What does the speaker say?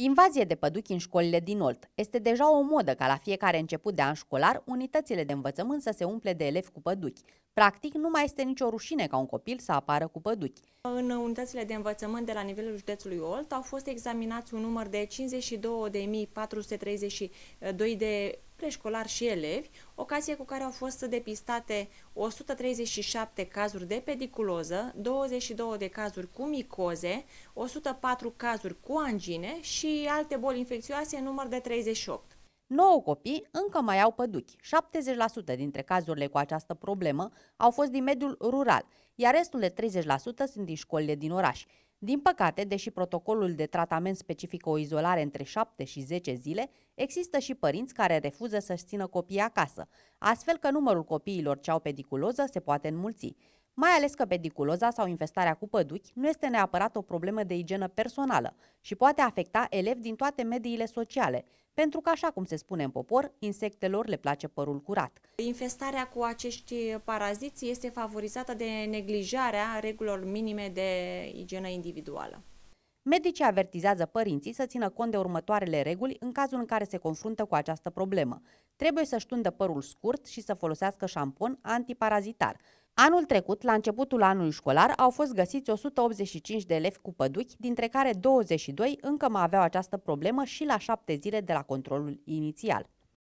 Invazie de păduchi în școlile din Olt. Este deja o modă ca la fiecare început de an școlar unitățile de învățământ să se umple de elevi cu păduchi. Practic, nu mai este nicio rușine ca un copil să apară cu păduchi. În unitățile de învățământ de la nivelul județului Olt au fost examinați un număr de 52.432 de preșcolari și elevi, ocazie cu care au fost depistate 137 cazuri de pediculoză, 22 de cazuri cu micoze, 104 cazuri cu angine și alte boli infecțioase în număr de 38. 9 copii încă mai au păduchi. 70% dintre cazurile cu această problemă au fost din mediul rural, iar restul de 30% sunt din școlile din oraș. Din păcate, deși protocolul de tratament specifică o izolare între 7 și 10 zile, există și părinți care refuză să-și țină copiii acasă, astfel că numărul copiilor ce au pediculoză se poate înmulți. Mai ales că pediculoza sau infestarea cu păduchi nu este neapărat o problemă de igienă personală și poate afecta elevi din toate mediile sociale, pentru că, așa cum se spune în popor, insectelor le place părul curat. Infestarea cu acești paraziți este favorizată de neglijarea regulilor minime de igienă individuală. Medicii avertizează părinții să țină cont de următoarele reguli în cazul în care se confruntă cu această problemă. Trebuie să-și tundă părul scurt și să folosească șampon antiparazitar. Anul trecut, la începutul anului școlar, au fost găsiți 185 de elevi cu păduchi, dintre care 22 încă mai aveau această problemă și la șapte zile de la controlul inițial.